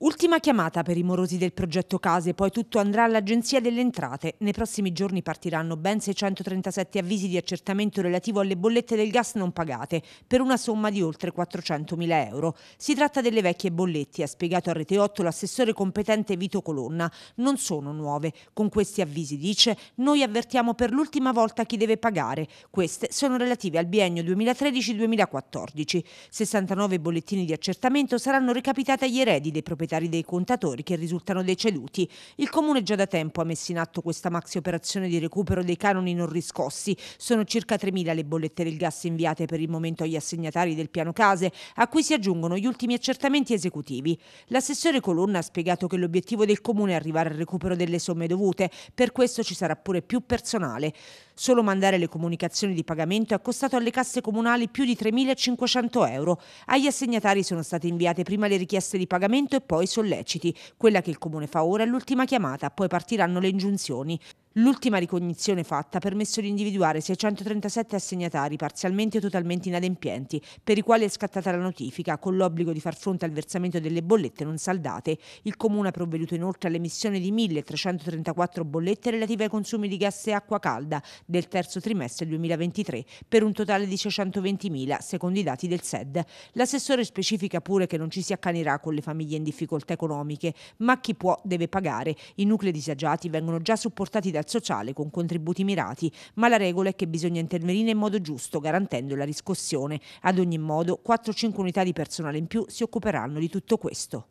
Ultima chiamata per i morosi del progetto case, poi tutto andrà all'Agenzia delle Entrate. Nei prossimi giorni partiranno ben 637 avvisi di accertamento relativo alle bollette del gas non pagate, per una somma di oltre 400.000 euro. Si tratta delle vecchie bollette, ha spiegato a Rete 8 l'assessore competente Vito Colonna. Non sono nuove. Con questi avvisi, dice, noi avvertiamo per l'ultima volta chi deve pagare. Queste sono relative al biennio 2013-2014. 69 bollettini di accertamento saranno recapitati agli eredi dei proprietari proprietari dei contatori che risultano deceduti. Il Comune già da tempo ha messo in atto questa maxi operazione di recupero dei canoni non riscossi. Sono circa 3.000 le bollette del gas inviate per il momento agli assegnatari del piano case, a cui si aggiungono gli ultimi accertamenti esecutivi. L'assessore Colonna ha spiegato che l'obiettivo del Comune è arrivare al recupero delle somme dovute, per questo ci sarà pure più personale. Solo mandare le comunicazioni di pagamento è costato alle casse comunali più di 3.500 euro. Agli assegnatari sono state inviate prima le richieste di pagamento e poi solleciti. Quella che il comune fa ora è l'ultima chiamata, poi partiranno le ingiunzioni. L'ultima ricognizione fatta ha permesso di individuare 637 assegnatari parzialmente o totalmente inadempienti, per i quali è scattata la notifica con l'obbligo di far fronte al versamento delle bollette non saldate. Il Comune ha provveduto inoltre all'emissione di 1.334 bollette relative ai consumi di gas e acqua calda del terzo trimestre 2023, per un totale di 620.000, secondo i dati del SED. L'assessore specifica pure che non ci si accanirà con le famiglie in difficoltà economiche, ma chi può deve pagare. I nuclei disagiati vengono già supportati da al sociale con contributi mirati, ma la regola è che bisogna intervenire in modo giusto, garantendo la riscossione. Ad ogni modo, 4-5 unità di personale in più si occuperanno di tutto questo.